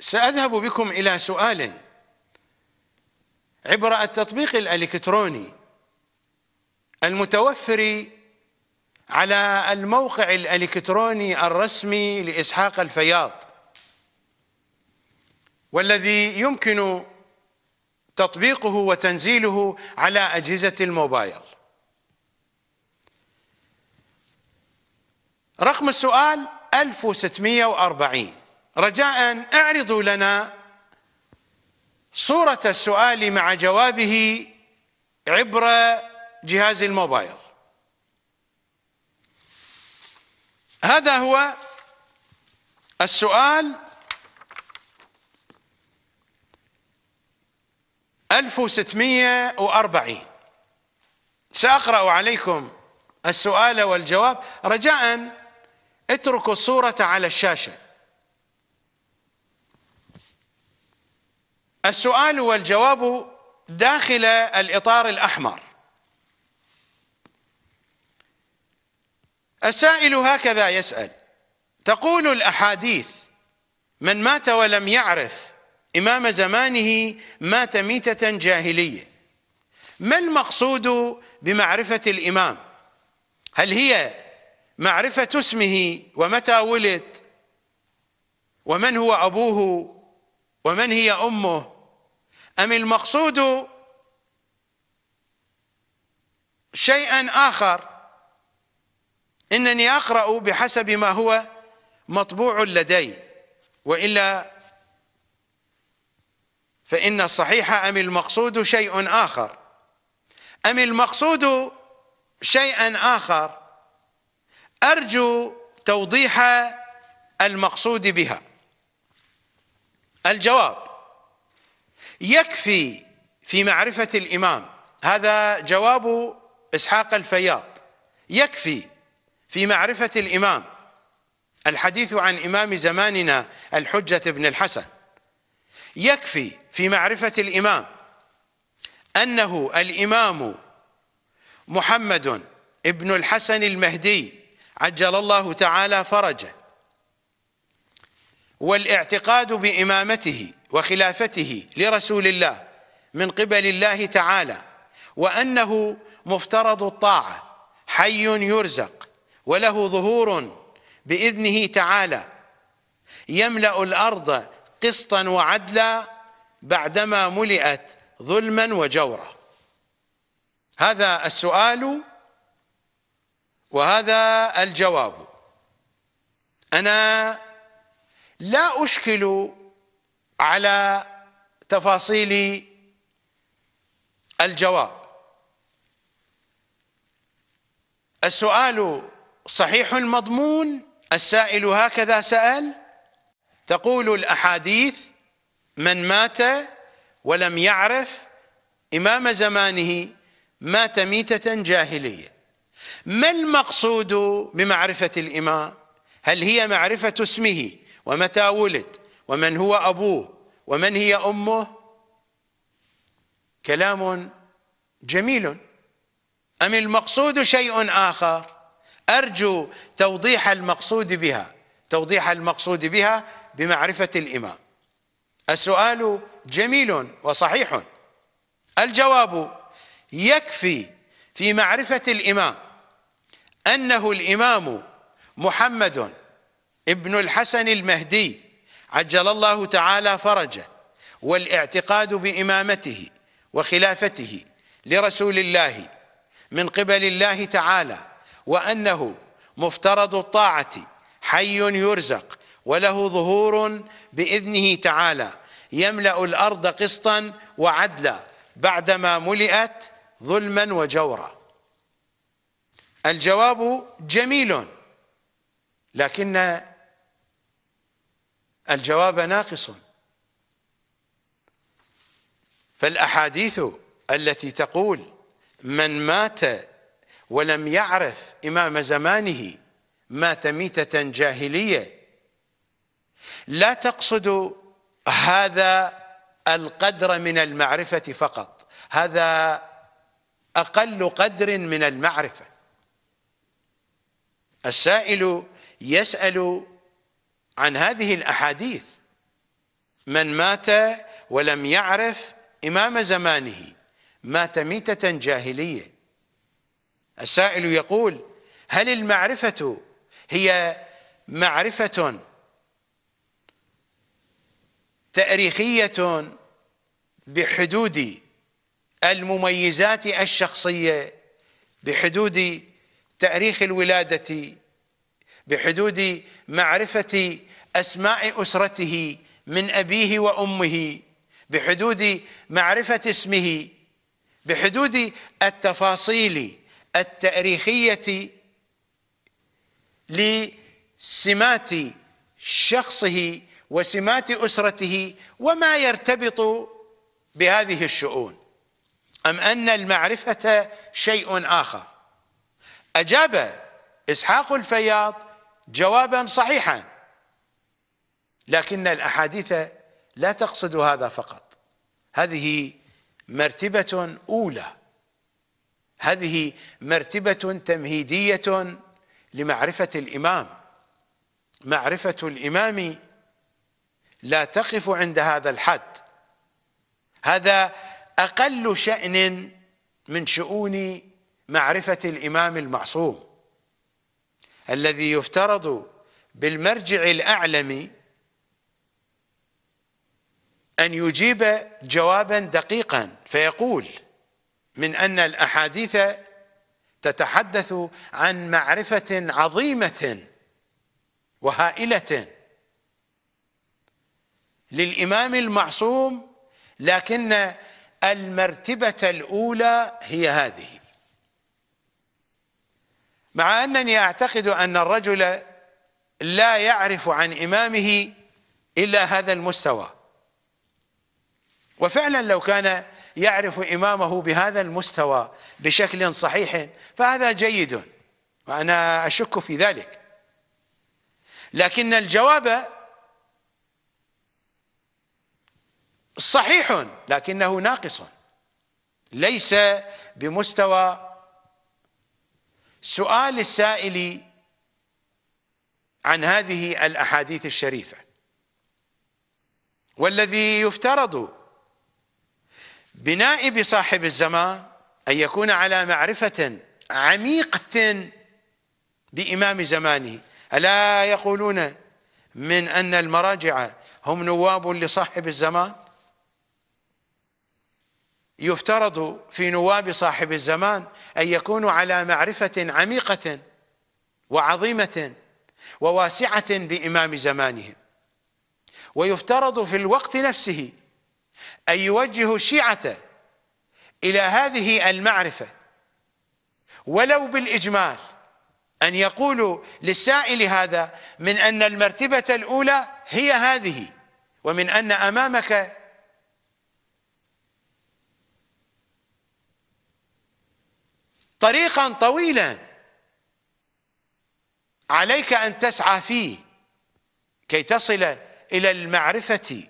سأذهب بكم إلى سؤال عبر التطبيق الإلكتروني المتوفر على الموقع الإلكتروني الرسمي لإسحاق الفياض والذي يمكن تطبيقه وتنزيله على أجهزة الموبايل رقم السؤال 1640 رجاء اعرضوا لنا صورة السؤال مع جوابه عبر جهاز الموبايل هذا هو السؤال 1640 سأقرأ عليكم السؤال والجواب رجاء اتركوا الصورة على الشاشة السؤال والجواب داخل الاطار الاحمر السائل هكذا يسال تقول الاحاديث من مات ولم يعرف امام زمانه مات ميته جاهليه ما المقصود بمعرفه الامام هل هي معرفه اسمه ومتى ولد ومن هو ابوه ومن هي امه أم المقصود شيئا آخر إنني أقرأ بحسب ما هو مطبوع لدي وإلا فإن الصحيح أم المقصود شيء آخر أم المقصود شيئا آخر أرجو توضيح المقصود بها الجواب يكفي في معرفة الإمام هذا جواب إسحاق الفياض يكفي في معرفة الإمام الحديث عن إمام زماننا الحجة بن الحسن يكفي في معرفة الإمام أنه الإمام محمد ابن الحسن المهدي عجل الله تعالى فرجه والاعتقاد بإمامته وخلافته لرسول الله من قبل الله تعالى وأنه مفترض الطاعة حي يرزق وله ظهور بإذنه تعالى يملأ الأرض قسطا وعدلا بعدما ملئت ظلما وجورا هذا السؤال وهذا الجواب أنا لا أشكل على تفاصيل الجواب السؤال صحيح المضمون السائل هكذا سأل تقول الأحاديث من مات ولم يعرف إمام زمانه مات ميتة جاهلية ما المقصود بمعرفة الإمام هل هي معرفة اسمه ومتى ولد ومن هو أبوه ومن هي أمه كلام جميل أم المقصود شيء آخر أرجو توضيح المقصود بها توضيح المقصود بها بمعرفة الإمام السؤال جميل وصحيح الجواب يكفي في معرفة الإمام أنه الإمام محمد ابن الحسن المهدي عجل الله تعالى فرجه والاعتقاد بإمامته وخلافته لرسول الله من قبل الله تعالى وأنه مفترض الطاعة حي يرزق وله ظهور بإذنه تعالى يملأ الأرض قسطا وعدلا بعدما ملئت ظلما وجورا الجواب جميل لكن الجواب ناقص فالأحاديث التي تقول من مات ولم يعرف إمام زمانه مات ميتة جاهلية لا تقصد هذا القدر من المعرفة فقط هذا أقل قدر من المعرفة السائل يسأل عن هذه الأحاديث من مات ولم يعرف إمام زمانه مات ميتة جاهلية السائل يقول هل المعرفة هي معرفة تاريخية بحدود المميزات الشخصية بحدود تاريخ الولادة بحدود معرفة أسماء أسرته من أبيه وأمه بحدود معرفة اسمه بحدود التفاصيل التاريخية لسمات شخصه وسمات أسرته وما يرتبط بهذه الشؤون أم أن المعرفة شيء آخر أجاب إسحاق الفياض جوابا صحيحا لكن الاحاديث لا تقصد هذا فقط هذه مرتبه اولى هذه مرتبه تمهيديه لمعرفه الامام معرفه الامام لا تقف عند هذا الحد هذا اقل شان من شؤون معرفه الامام المعصوم الذي يفترض بالمرجع الأعلم أن يجيب جوابا دقيقا فيقول من أن الأحاديث تتحدث عن معرفة عظيمة وهائلة للإمام المعصوم لكن المرتبة الأولى هي هذه مع أنني أعتقد أن الرجل لا يعرف عن إمامه إلا هذا المستوى وفعلا لو كان يعرف إمامه بهذا المستوى بشكل صحيح فهذا جيد وأنا أشك في ذلك لكن الجواب صحيح لكنه ناقص ليس بمستوى سؤال السائل عن هذه الاحاديث الشريفه والذي يفترض بنائب صاحب الزمان ان يكون على معرفه عميقه بامام زمانه الا يقولون من ان المراجع هم نواب لصاحب الزمان يفترض في نواب صاحب الزمان أن يكونوا على معرفة عميقة وعظيمة وواسعة بإمام زمانهم ويفترض في الوقت نفسه أن يوجهوا الشيعة إلى هذه المعرفة ولو بالإجمال أن يقولوا للسائل هذا من أن المرتبة الأولى هي هذه ومن أن أمامك طريقا طويلا عليك ان تسعى فيه كي تصل الى المعرفه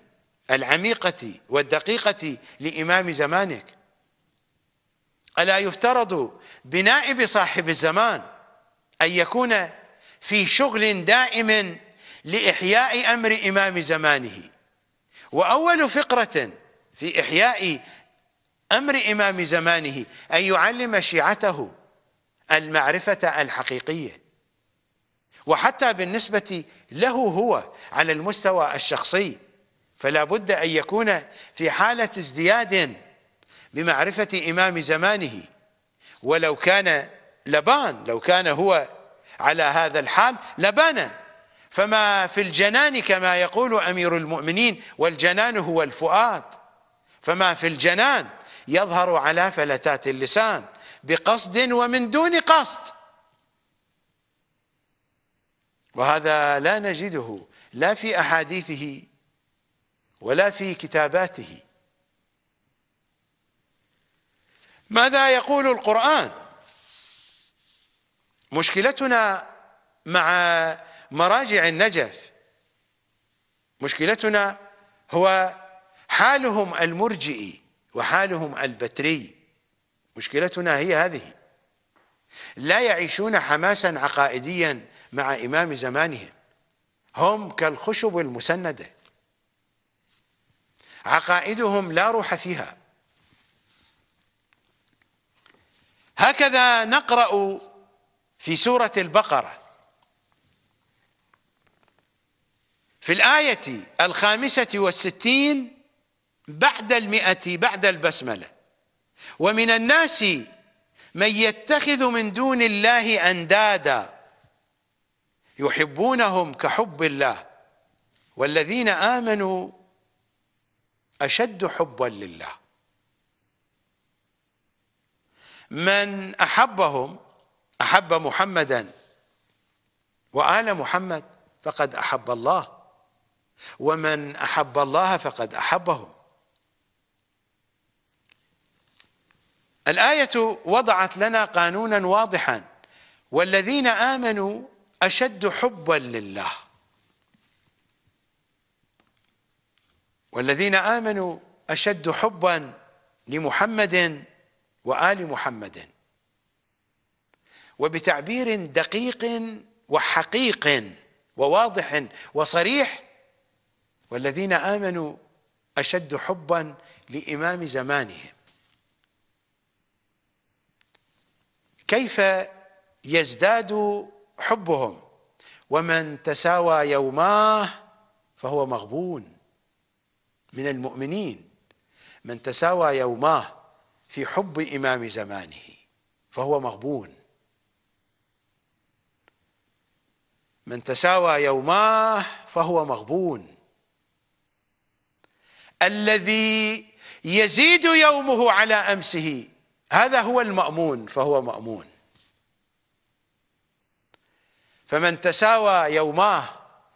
العميقه والدقيقه لامام زمانك الا يفترض بنائب صاحب الزمان ان يكون في شغل دائم لاحياء امر امام زمانه واول فقره في احياء أمر إمام زمانه أن يعلم شيعته المعرفة الحقيقية وحتى بالنسبة له هو على المستوى الشخصي فلا بد أن يكون في حالة ازدياد بمعرفة إمام زمانه ولو كان لبان لو كان هو على هذا الحال لبان فما في الجنان كما يقول أمير المؤمنين والجنان هو الفؤاد فما في الجنان يظهر على فلتات اللسان بقصد ومن دون قصد وهذا لا نجده لا في احاديثه ولا في كتاباته ماذا يقول القرآن مشكلتنا مع مراجع النجف مشكلتنا هو حالهم المرجئي وحالهم البتري مشكلتنا هي هذه لا يعيشون حماسا عقائديا مع إمام زمانهم هم كالخشب المسندة عقائدهم لا روح فيها هكذا نقرأ في سورة البقرة في الآية الخامسة والستين بعد المئة بعد البسملة ومن الناس من يتخذ من دون الله أندادا يحبونهم كحب الله والذين آمنوا أشد حبا لله من أحبهم أحب محمدا وآل محمد فقد أحب الله ومن أحب الله فقد أحبهم الآية وضعت لنا قانونا واضحا والذين آمنوا أشد حبا لله والذين آمنوا أشد حبا لمحمد وآل محمد وبتعبير دقيق وحقيق وواضح وصريح والذين آمنوا أشد حبا لإمام زمانهم كيف يزداد حبهم ومن تساوى يوماه فهو مغبون من المؤمنين من تساوى يوماه في حب إمام زمانه فهو مغبون من تساوى يوماه فهو مغبون الذي يزيد يومه على امسه هذا هو المأمون فهو مأمون فمن تساوى يوماه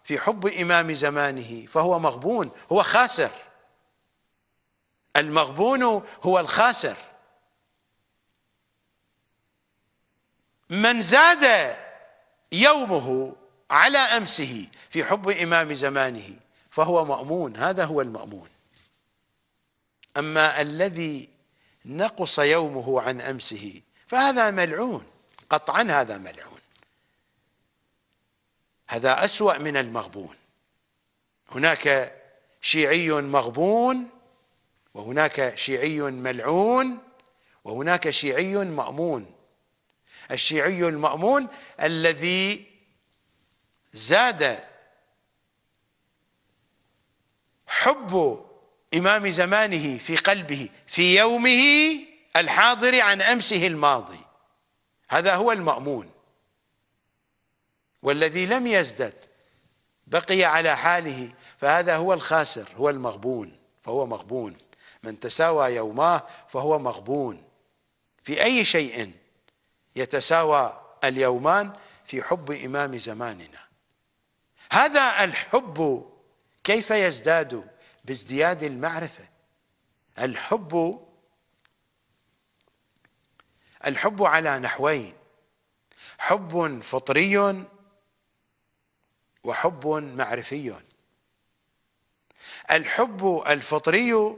في حب إمام زمانه فهو مغبون هو خاسر المغبون هو الخاسر من زاد يومه على أمسه في حب إمام زمانه فهو مأمون هذا هو المأمون أما الذي نقص يومه عن امسه فهذا ملعون قطعا هذا ملعون هذا اسوا من المغبون هناك شيعي مغبون وهناك شيعي ملعون وهناك شيعي مامون الشيعي المامون الذي زاد حب إمام زمانه في قلبه في يومه الحاضر عن أمسه الماضي هذا هو المأمون والذي لم يزدد بقي على حاله فهذا هو الخاسر هو المغبون فهو مغبون من تساوى يوماه فهو مغبون في أي شيء يتساوى اليومان في حب إمام زماننا هذا الحب كيف يزداد بازدياد المعرفه الحب الحب على نحوين حب فطري وحب معرفي الحب الفطري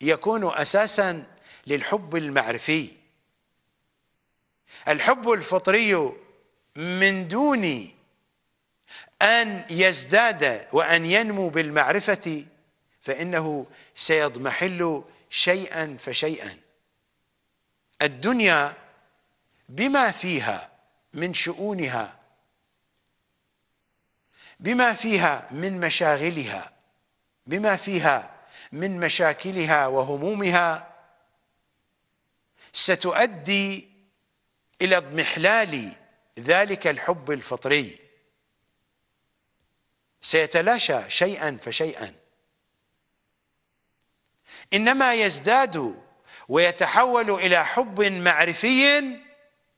يكون اساسا للحب المعرفي الحب الفطري من دون ان يزداد وان ينمو بالمعرفه فإنه سيضمحل شيئا فشيئا الدنيا بما فيها من شؤونها بما فيها من مشاغلها بما فيها من مشاكلها وهمومها ستؤدي إلى اضمحلال ذلك الحب الفطري سيتلاشى شيئا فشيئا انما يزداد ويتحول الى حب معرفي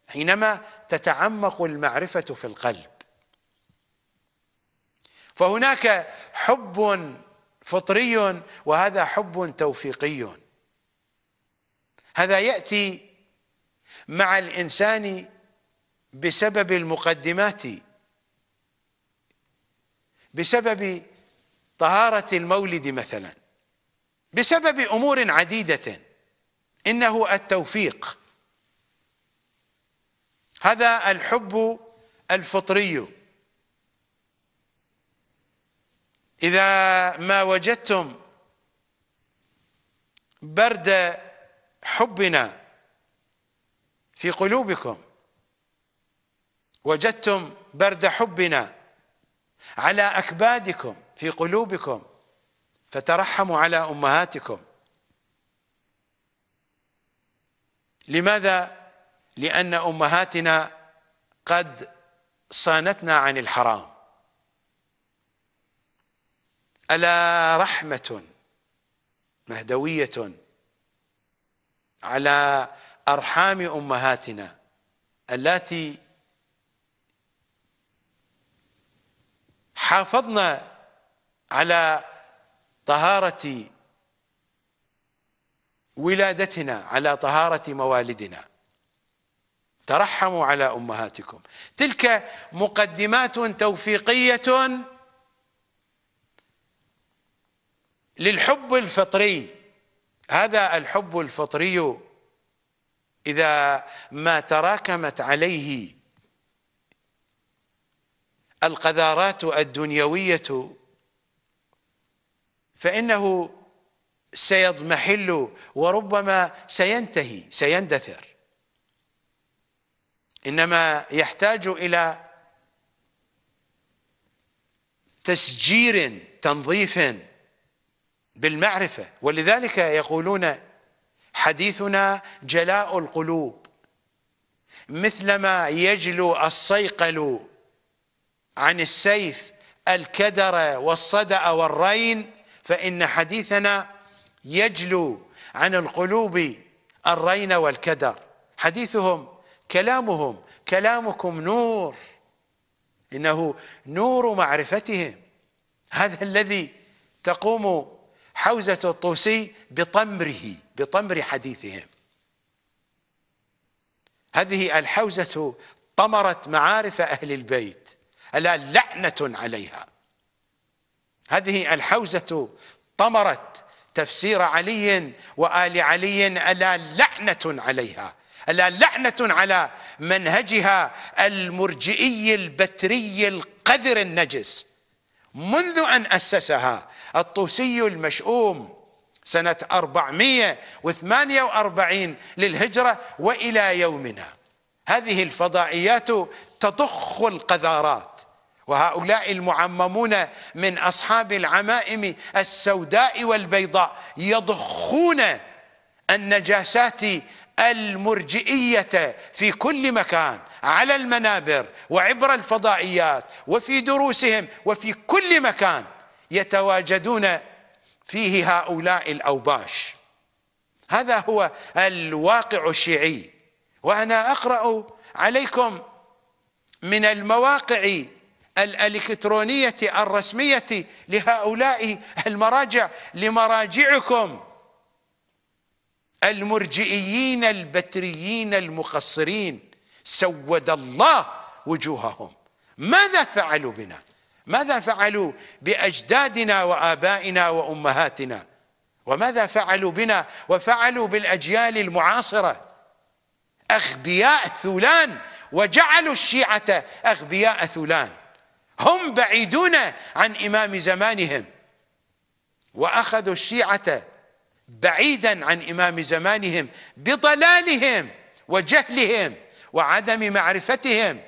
حينما تتعمق المعرفه في القلب فهناك حب فطري وهذا حب توفيقي هذا ياتي مع الانسان بسبب المقدمات بسبب طهاره المولد مثلا بسبب امور عديده انه التوفيق هذا الحب الفطري اذا ما وجدتم برد حبنا في قلوبكم وجدتم برد حبنا على اكبادكم في قلوبكم فترحموا على امهاتكم لماذا لان امهاتنا قد صانتنا عن الحرام الا رحمه مهدويه على ارحام امهاتنا اللاتي حافظنا على طهارة ولادتنا على طهارة موالدنا ترحموا على أمهاتكم تلك مقدمات توفيقية للحب الفطري هذا الحب الفطري إذا ما تراكمت عليه القذارات الدنيوية فإنه سيضمحل وربما سينتهي سيندثر إنما يحتاج إلى تسجير تنظيف بالمعرفة ولذلك يقولون حديثنا جلاء القلوب مثلما يجلو الصيقل عن السيف الكدر والصدأ والرين فإن حديثنا يجلو عن القلوب الرين والكدر حديثهم كلامهم كلامكم نور إنه نور معرفتهم هذا الذي تقوم حوزة الطوسي بطمره بطمر حديثهم هذه الحوزة طمرت معارف أهل البيت ألا لعنة عليها هذه الحوزة طمرت تفسير علي وآل علي ألا لعنة عليها ألا لعنة على منهجها المرجئي البتري القذر النجس منذ أن أسسها الطوسي المشؤوم سنة 448 للهجرة وإلى يومنا هذه الفضائيات تضخ القذارات وهؤلاء المعممون من أصحاب العمائم السوداء والبيضاء يضخون النجاسات المرجئية في كل مكان على المنابر وعبر الفضائيات وفي دروسهم وفي كل مكان يتواجدون فيه هؤلاء الأوباش هذا هو الواقع الشيعي وأنا أقرأ عليكم من المواقع الالكترونيه الرسميه لهؤلاء المراجع لمراجعكم المرجئيين البتريين المقصرين سود الله وجوههم ماذا فعلوا بنا ماذا فعلوا باجدادنا وابائنا وامهاتنا وماذا فعلوا بنا وفعلوا بالاجيال المعاصره اغبياء ثولان وجعلوا الشيعه اغبياء ثولان هم بعيدون عن إمام زمانهم وأخذوا الشيعة بعيدا عن إمام زمانهم بضلالهم وجهلهم وعدم معرفتهم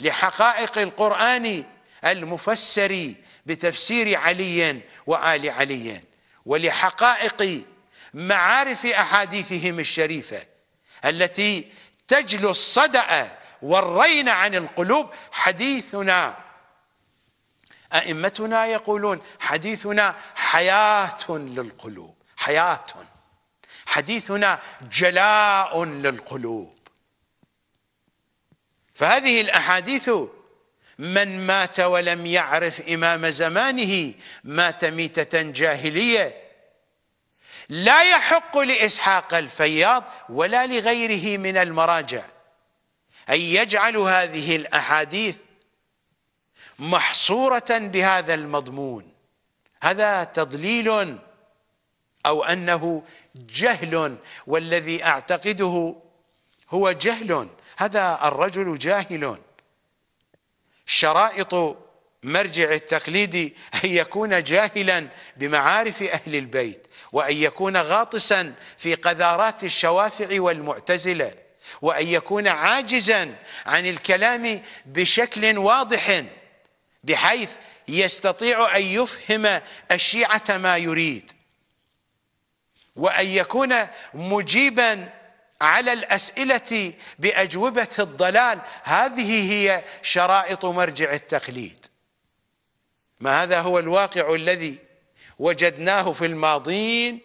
لحقائق القرآن المفسر بتفسير علي وآل علي ولحقائق معارف أحاديثهم الشريفة التي تجلو الصدأ والرين عن القلوب حديثنا أئمتنا يقولون حديثنا حياة للقلوب حياة حديثنا جلاء للقلوب فهذه الأحاديث من مات ولم يعرف إمام زمانه مات ميتة جاهلية لا يحق لإسحاق الفياض ولا لغيره من المراجع أن يجعل هذه الأحاديث محصورة بهذا المضمون هذا تضليل أو أنه جهل والذي أعتقده هو جهل هذا الرجل جاهل شرائط مرجع التقليد أن يكون جاهلا بمعارف أهل البيت وأن يكون غاطسا في قذارات الشوافع والمعتزلة وأن يكون عاجزا عن الكلام بشكل واضح بحيث يستطيع أن يفهم الشيعة ما يريد وأن يكون مجيبا على الأسئلة بأجوبة الضلال هذه هي شرائط مرجع التقليد ما هذا هو الواقع الذي وجدناه في الماضين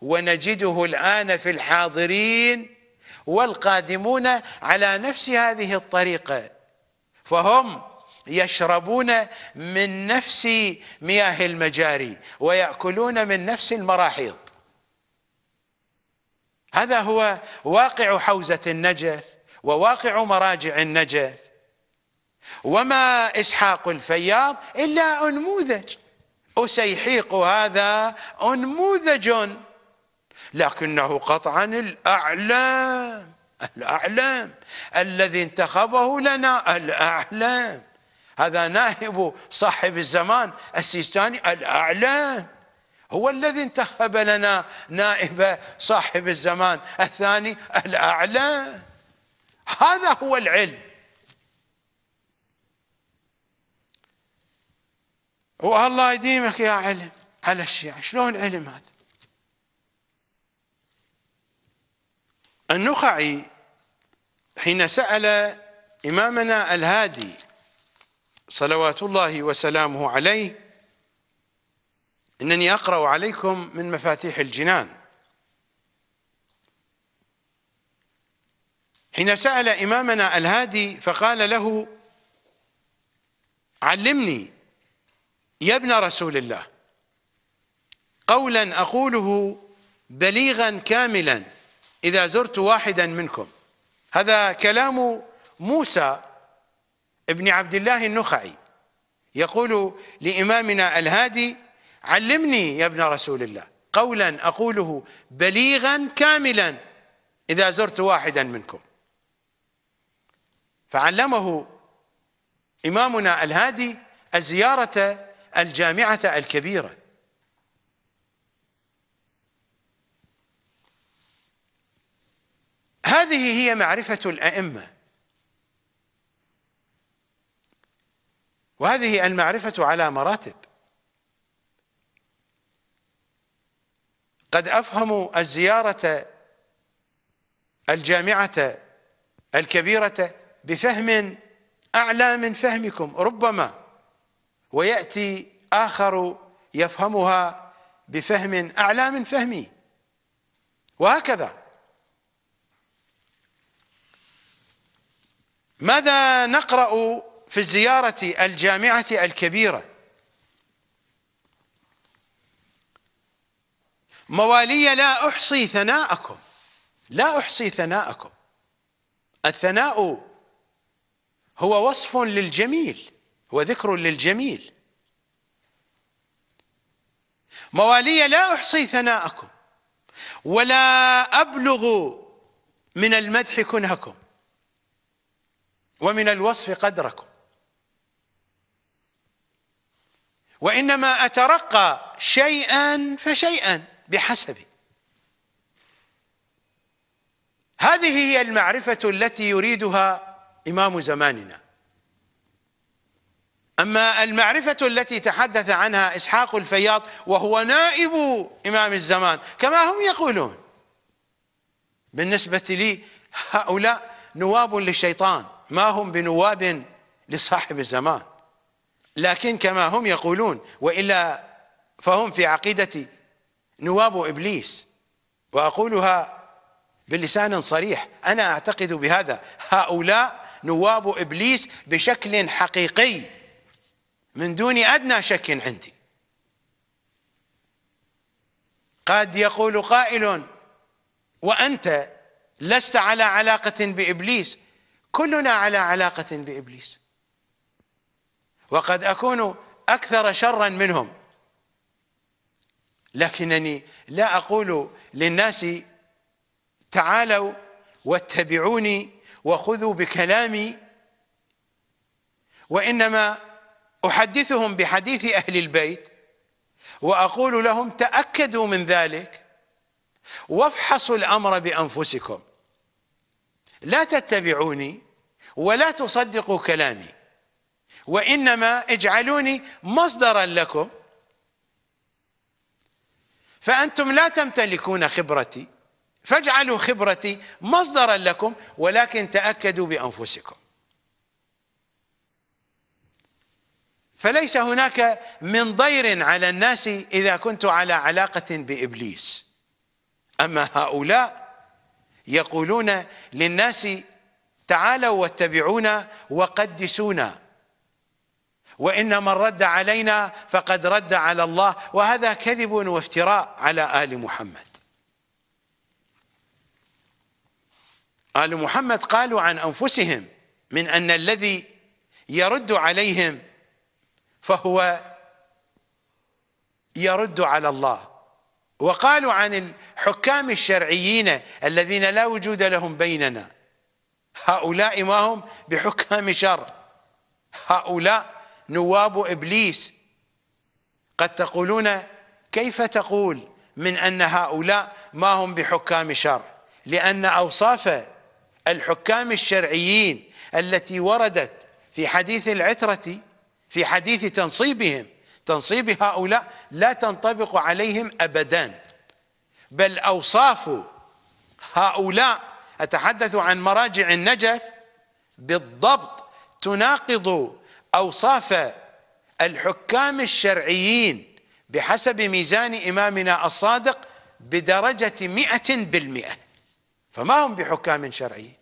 ونجده الآن في الحاضرين والقادمون على نفس هذه الطريقة فهم يشربون من نفس مياه المجاري ويأكلون من نفس المراحيض هذا هو واقع حوزة النجف وواقع مراجع النجف وما إسحاق الفياض إلا أنموذج أسيحيق هذا أنموذج لكنه قطعا الأعلام الأعلام الذي انتخبه لنا الأعلام هذا نائب صاحب الزمان السيستاني الأعلى هو الذي انتخب لنا نائب صاحب الزمان الثاني الأعلى هذا هو العلم والله يديمك يا علم على الشيعة شلون علم هذا النخعي حين سأل إمامنا الهادي صلوات الله وسلامه عليه انني اقرا عليكم من مفاتيح الجنان حين سال امامنا الهادي فقال له علمني يا ابن رسول الله قولا اقوله بليغا كاملا اذا زرت واحدا منكم هذا كلام موسى ابن عبد الله النخعي يقول لإمامنا الهادي علمني يا ابن رسول الله قولا أقوله بليغا كاملا إذا زرت واحدا منكم فعلمه إمامنا الهادي الزيارة الجامعة الكبيرة هذه هي معرفة الأئمة وهذه المعرفة على مراتب قد أفهم الزيارة الجامعة الكبيرة بفهم أعلى من فهمكم ربما ويأتي آخر يفهمها بفهم أعلى من فهمي وهكذا ماذا نقرأ في زيارة الجامعة الكبيرة موالي لا أحصي ثناءكم لا أحصي ثناءكم الثناء هو وصف للجميل هو ذكر للجميل موالي لا أحصي ثناءكم ولا أبلغ من المدح كنهكم ومن الوصف قدركم وانما اترقى شيئا فشيئا بحسب هذه هي المعرفه التي يريدها امام زماننا اما المعرفه التي تحدث عنها اسحاق الفياض وهو نائب امام الزمان كما هم يقولون بالنسبه لي هؤلاء نواب للشيطان ما هم بنواب لصاحب الزمان لكن كما هم يقولون وإلا فهم في عقيدة نواب إبليس وأقولها بلسان صريح أنا أعتقد بهذا هؤلاء نواب إبليس بشكل حقيقي من دون أدنى شك عندي قد يقول قائل وأنت لست على علاقة بإبليس كلنا على علاقة بإبليس وقد أكون أكثر شرا منهم لكنني لا أقول للناس تعالوا واتبعوني وخذوا بكلامي وإنما أحدثهم بحديث أهل البيت وأقول لهم تأكدوا من ذلك وافحصوا الأمر بأنفسكم لا تتبعوني ولا تصدقوا كلامي وانما اجعلوني مصدرا لكم فانتم لا تمتلكون خبرتي فاجعلوا خبرتي مصدرا لكم ولكن تاكدوا بانفسكم فليس هناك من ضير على الناس اذا كنت على علاقه بابليس اما هؤلاء يقولون للناس تعالوا واتبعونا وقدسونا وان من رد علينا فقد رد على الله وهذا كذب وافتراء على ال محمد ال محمد قالوا عن انفسهم من ان الذي يرد عليهم فهو يرد على الله وقالوا عن الحكام الشرعيين الذين لا وجود لهم بيننا هؤلاء ما هم بحكام شر هؤلاء نواب إبليس قد تقولون كيف تقول من أن هؤلاء ما هم بحكام شرع لأن أوصاف الحكام الشرعيين التي وردت في حديث العترة في حديث تنصيبهم تنصيب هؤلاء لا تنطبق عليهم أبدا بل أوصاف هؤلاء أتحدث عن مراجع النجف بالضبط تناقض أوصاف الحكام الشرعيين بحسب ميزان إمامنا الصادق بدرجة مئة بالمئة فما هم بحكام شرعيين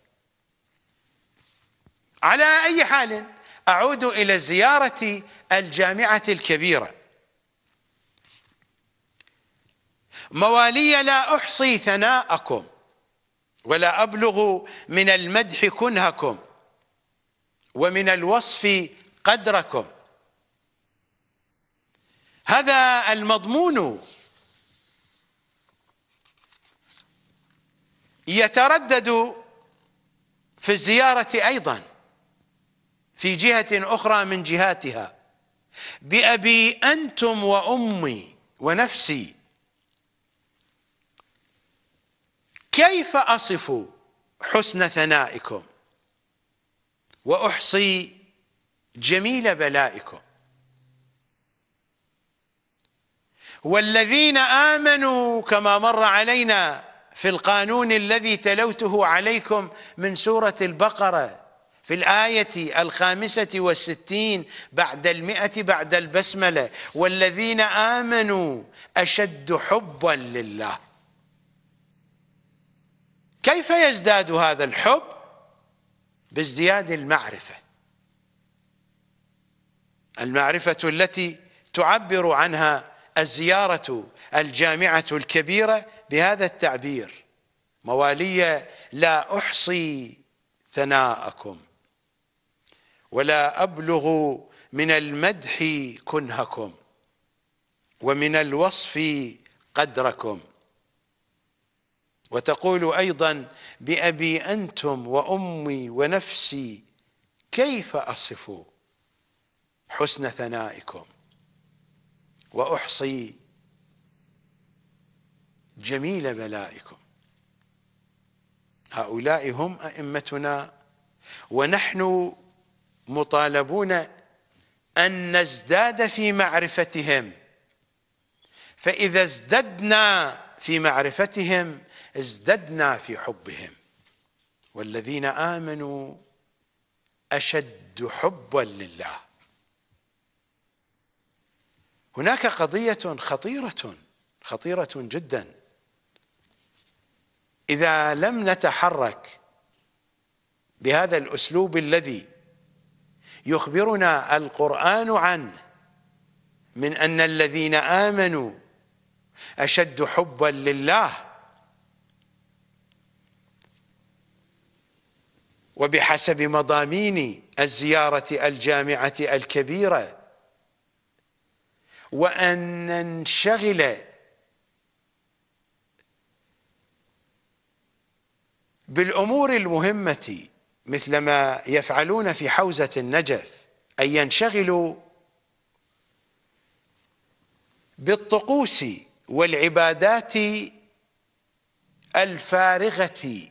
على أي حال أعود إلى زيارة الجامعة الكبيرة موالي لا أحصي ثناءكم ولا أبلغ من المدح كنهكم ومن الوصف قدركم هذا المضمون يتردد في الزيارة أيضا في جهة أخرى من جهاتها بأبي أنتم وأمي ونفسي كيف أصف حسن ثنائكم وأحصي جميل بلائكم والذين آمنوا كما مر علينا في القانون الذي تلوته عليكم من سورة البقرة في الآية الخامسة والستين بعد المئة بعد البسملة والذين آمنوا أشد حبا لله كيف يزداد هذا الحب بازدياد المعرفة المعرفة التي تعبر عنها الزيارة الجامعة الكبيرة بهذا التعبير موالية لا أحصي ثناءكم ولا أبلغ من المدح كنهكم ومن الوصف قدركم وتقول أيضا بأبي أنتم وأمي ونفسي كيف أصفوا حسن ثنائكم وأحصي جميل بلائكم هؤلاء هم أئمتنا ونحن مطالبون أن نزداد في معرفتهم فإذا ازددنا في معرفتهم ازددنا في حبهم والذين آمنوا أشد حبا لله هناك قضية خطيرة خطيرة جدا إذا لم نتحرك بهذا الأسلوب الذي يخبرنا القرآن عنه من أن الذين آمنوا أشد حبا لله وبحسب مضامين الزيارة الجامعة الكبيرة وأن ننشغل بالأمور المهمة مثل ما يفعلون في حوزة النجف أن ينشغلوا بالطقوس والعبادات الفارغة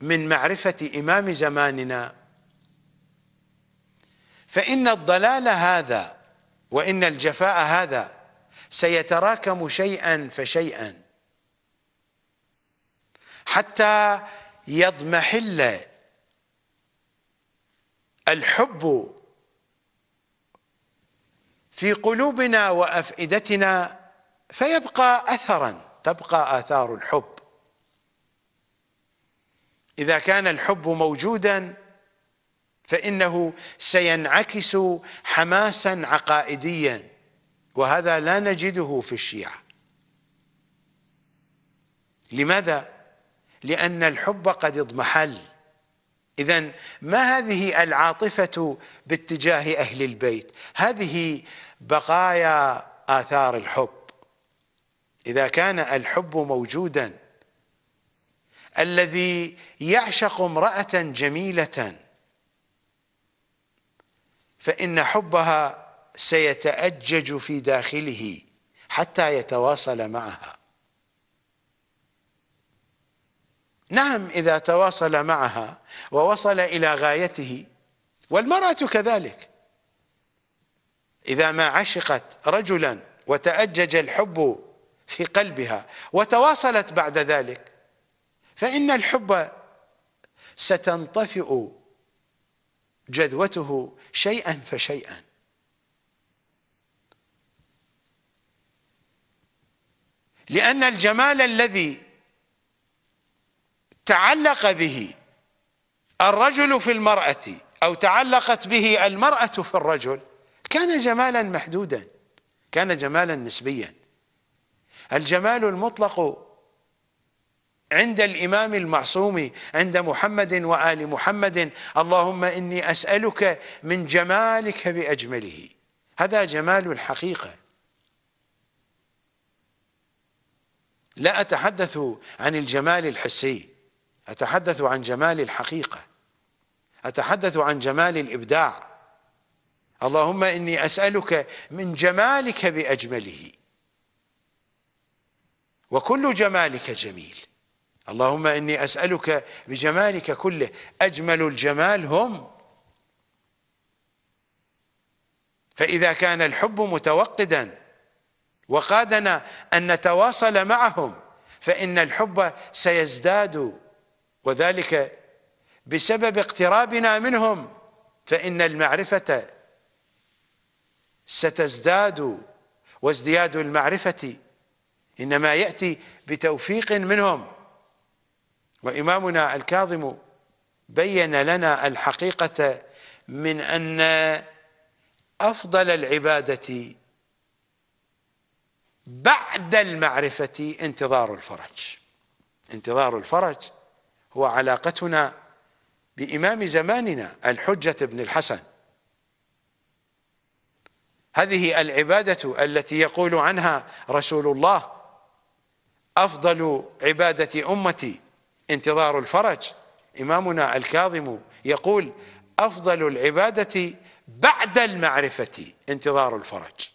من معرفة إمام زماننا فإن الضلال هذا وإن الجفاء هذا سيتراكم شيئا فشيئا حتى يضمحل الحب في قلوبنا وافئدتنا فيبقى اثرا تبقى اثار الحب اذا كان الحب موجودا فانه سينعكس حماسا عقائديا وهذا لا نجده في الشيعه لماذا لان الحب قد اضمحل اذا ما هذه العاطفه باتجاه اهل البيت هذه بقايا اثار الحب اذا كان الحب موجودا الذي يعشق امراه جميله فإن حبها سيتأجج في داخله حتى يتواصل معها نعم إذا تواصل معها ووصل إلى غايته والمرأة كذلك إذا ما عشقت رجلا وتأجج الحب في قلبها وتواصلت بعد ذلك فإن الحب ستنطفئ جذوته شيئا فشيئا لأن الجمال الذي تعلق به الرجل في المرأة أو تعلقت به المرأة في الرجل كان جمالا محدودا كان جمالا نسبيا الجمال المطلق عند الإمام المعصوم عند محمد وآل محمد اللهم إني أسألك من جمالك بأجمله هذا جمال الحقيقة لا أتحدث عن الجمال الحسي أتحدث عن جمال الحقيقة أتحدث عن جمال الإبداع اللهم إني أسألك من جمالك بأجمله وكل جمالك جميل اللهم إني أسألك بجمالك كله أجمل الجمال هم فإذا كان الحب متوقدا وقادنا أن نتواصل معهم فإن الحب سيزداد وذلك بسبب اقترابنا منهم فإن المعرفة ستزداد وازدياد المعرفة إنما يأتي بتوفيق منهم وإمامنا الكاظم بين لنا الحقيقة من أن أفضل العبادة بعد المعرفة انتظار الفرج انتظار الفرج هو علاقتنا بإمام زماننا الحجة بن الحسن هذه العبادة التي يقول عنها رسول الله أفضل عبادة أمتي انتظار الفرج إمامنا الكاظم يقول أفضل العبادة بعد المعرفة انتظار الفرج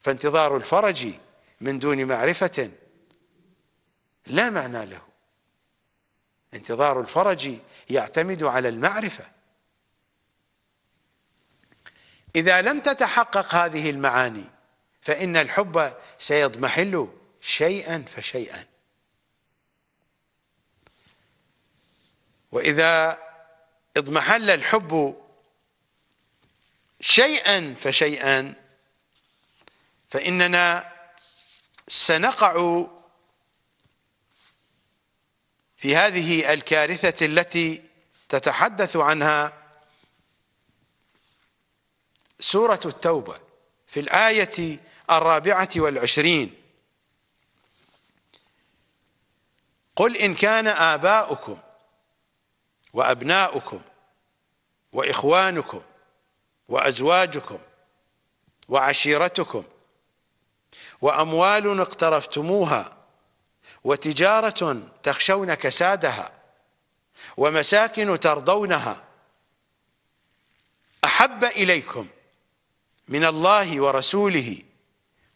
فانتظار الفرج من دون معرفة لا معنى له انتظار الفرج يعتمد على المعرفة إذا لم تتحقق هذه المعاني فإن الحب سيضمحل شيئا فشيئا واذا اضمحل الحب شيئا فشيئا فاننا سنقع في هذه الكارثه التي تتحدث عنها سوره التوبه في الايه الرابعه والعشرين قل ان كان اباؤكم وأبناؤكم وإخوانكم وأزواجكم وعشيرتكم وأموال اقترفتموها وتجارة تخشون كسادها ومساكن ترضونها أحب إليكم من الله ورسوله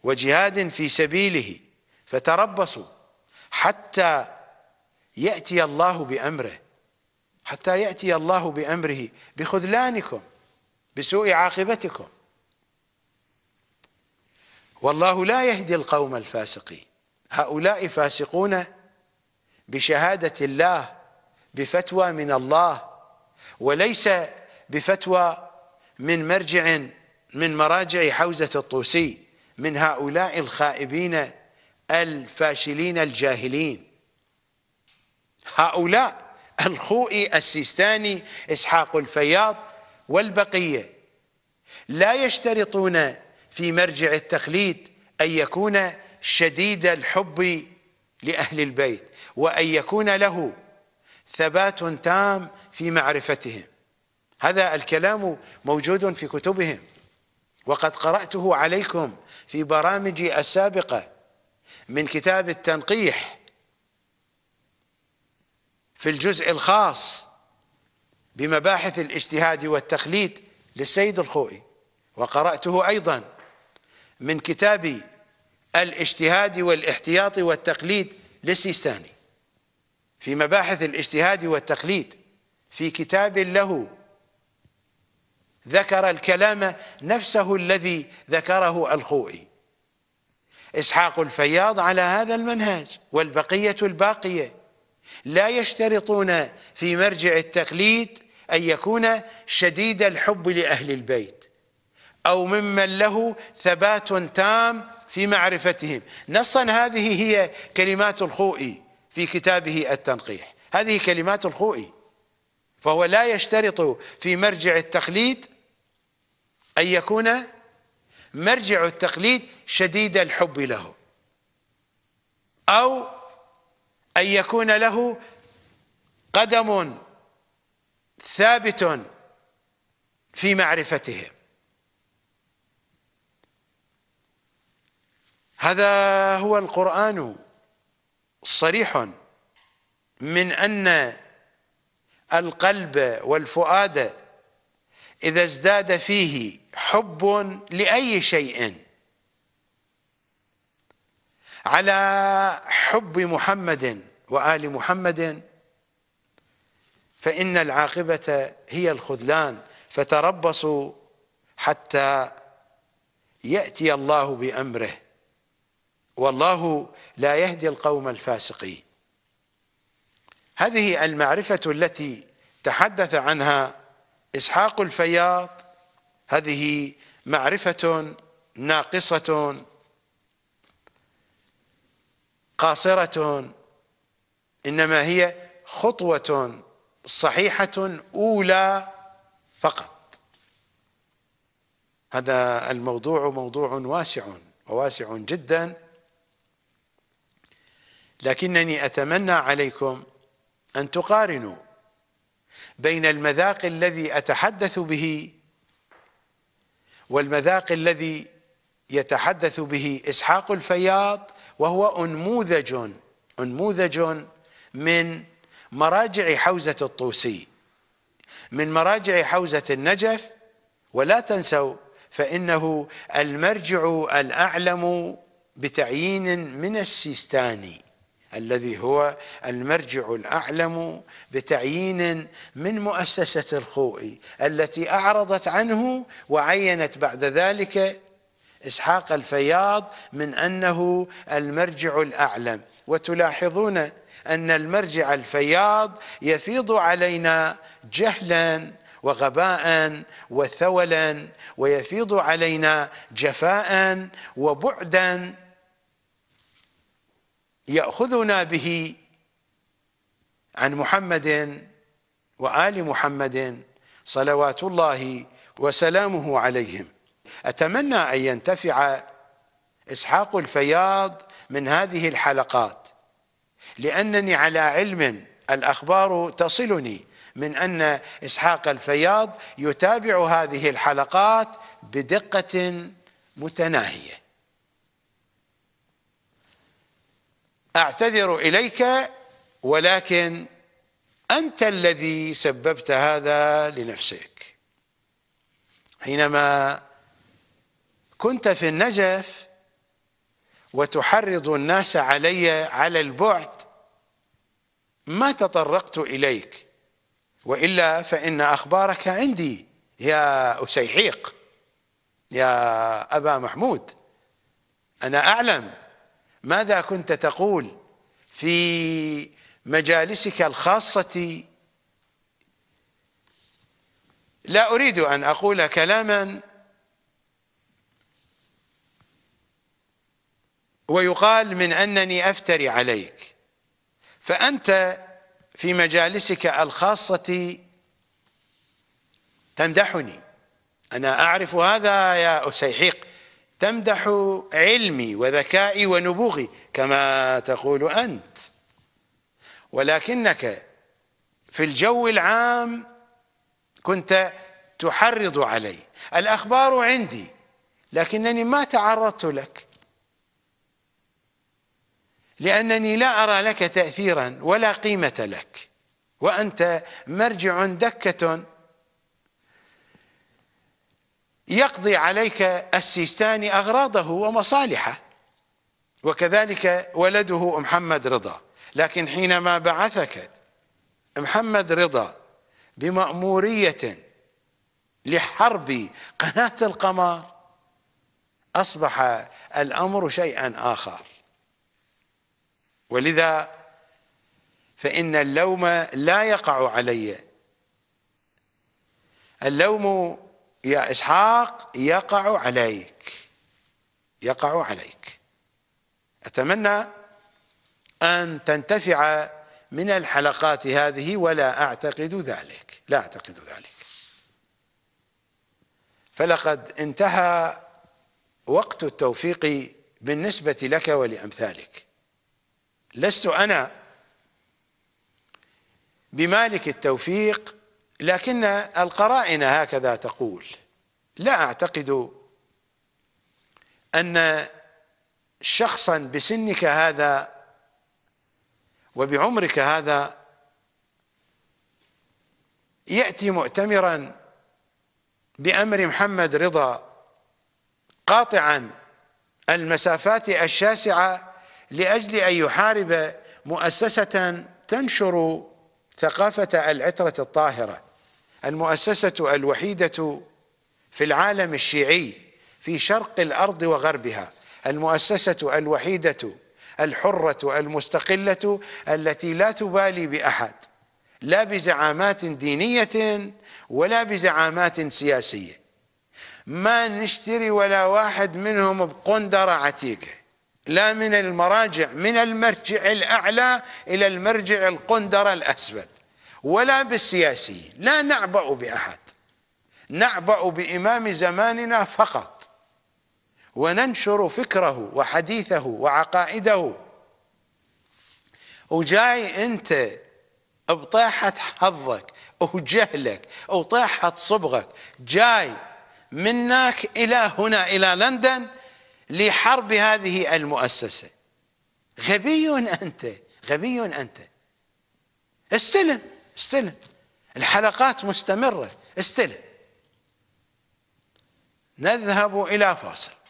وجهاد في سبيله فتربصوا حتى يأتي الله بأمره حتى يأتي الله بأمره بخذلانكم بسوء عاقبتكم والله لا يهدي القوم الفاسقين هؤلاء فاسقون بشهادة الله بفتوى من الله وليس بفتوى من مرجع من مراجع حوزة الطوسي من هؤلاء الخائبين الفاشلين الجاهلين هؤلاء الخوئي السيستاني إسحاق الفياض والبقية لا يشترطون في مرجع التقليد أن يكون شديد الحب لأهل البيت وأن يكون له ثبات تام في معرفتهم هذا الكلام موجود في كتبهم وقد قرأته عليكم في برامجي السابقة من كتاب التنقيح في الجزء الخاص بمباحث الاجتهاد والتخليد للسيد الخوئي وقرأته أيضا من كتاب الاجتهاد والاحتياط والتقليد للسيستاني في مباحث الاجتهاد والتقليد في كتاب له ذكر الكلام نفسه الذي ذكره الخوئي إسحاق الفياض على هذا المنهج والبقية الباقية لا يشترطون في مرجع التقليد أن يكون شديد الحب لأهل البيت أو ممن له ثبات تام في معرفتهم نصا هذه هي كلمات الخوئي في كتابه التنقيح هذه كلمات الخوئي فهو لا يشترط في مرجع التقليد أن يكون مرجع التقليد شديد الحب له أو أن يكون له قدم ثابت في معرفته هذا هو القرآن صريح من أن القلب والفؤاد إذا ازداد فيه حب لأي شيء على حب محمد وآل محمد فإن العاقبة هي الخذلان فتربصوا حتى يأتي الله بأمره والله لا يهدي القوم الفاسقين هذه المعرفة التي تحدث عنها إسحاق الفياض هذه معرفة ناقصة قاصرة إنما هي خطوة صحيحة أولى فقط هذا الموضوع موضوع واسع وواسع جدا لكنني أتمنى عليكم أن تقارنوا بين المذاق الذي أتحدث به والمذاق الذي يتحدث به إسحاق الفياض وهو أنموذج أنموذج من مراجع حوزة الطوسي من مراجع حوزة النجف ولا تنسوا فإنه المرجع الأعلم بتعيين من السيستاني الذي هو المرجع الأعلم بتعيين من مؤسسة الخوئي التي أعرضت عنه وعينت بعد ذلك إسحاق الفياض من أنه المرجع الأعلم وتلاحظون أن المرجع الفياض يفيض علينا جهلا وغباء وثولا ويفيض علينا جفاء وبعدا ياخذنا به عن محمد وال محمد صلوات الله وسلامه عليهم أتمنى أن ينتفع إسحاق الفياض من هذه الحلقات لأنني على علم الأخبار تصلني من أن إسحاق الفياض يتابع هذه الحلقات بدقة متناهية أعتذر إليك ولكن أنت الذي سببت هذا لنفسك حينما كنت في النجف وتحرض الناس علي على البعد ما تطرقت إليك وإلا فإن أخبارك عندي يا أسيحيق يا أبا محمود أنا أعلم ماذا كنت تقول في مجالسك الخاصة لا أريد أن أقول كلاما ويقال من أنني أفتري عليك فأنت في مجالسك الخاصة تمدحني أنا أعرف هذا يا أسيحيق تمدح علمي وذكائي ونبوغي كما تقول أنت ولكنك في الجو العام كنت تحرض علي الأخبار عندي لكنني ما تعرضت لك لأنني لا أرى لك تأثيرا ولا قيمة لك وأنت مرجع دكة يقضي عليك السيستاني أغراضه ومصالحه وكذلك ولده محمد رضا لكن حينما بعثك محمد رضا بمأمورية لحرب قناة القمر أصبح الأمر شيئا آخر ولذا فإن اللوم لا يقع علي اللوم يا إسحاق يقع عليك يقع عليك أتمنى أن تنتفع من الحلقات هذه ولا أعتقد ذلك لا أعتقد ذلك فلقد انتهى وقت التوفيق بالنسبة لك ولأمثالك لست أنا بمالك التوفيق لكن القرائن هكذا تقول لا أعتقد أن شخصا بسنك هذا وبعمرك هذا يأتي مؤتمرا بأمر محمد رضا قاطعا المسافات الشاسعة لاجل ان يحارب مؤسسه تنشر ثقافه العتره الطاهره المؤسسه الوحيده في العالم الشيعي في شرق الارض وغربها المؤسسه الوحيده الحره المستقله التي لا تبالي باحد لا بزعامات دينيه ولا بزعامات سياسيه ما نشتري ولا واحد منهم بقندره عتيقه لا من المراجع من المرجع الأعلى إلى المرجع القندر الأسفل ولا بالسياسي لا نعبأ بأحد نعبأ بإمام زماننا فقط وننشر فكره وحديثه وعقائده وجاي أنت بطاحة حظك أو جهلك أو طاحة صبغك جاي منك إلى هنا إلى لندن لحرب هذه المؤسسة غبي أنت غبي أنت استلم استلم الحلقات مستمرة استلم نذهب إلى فاصل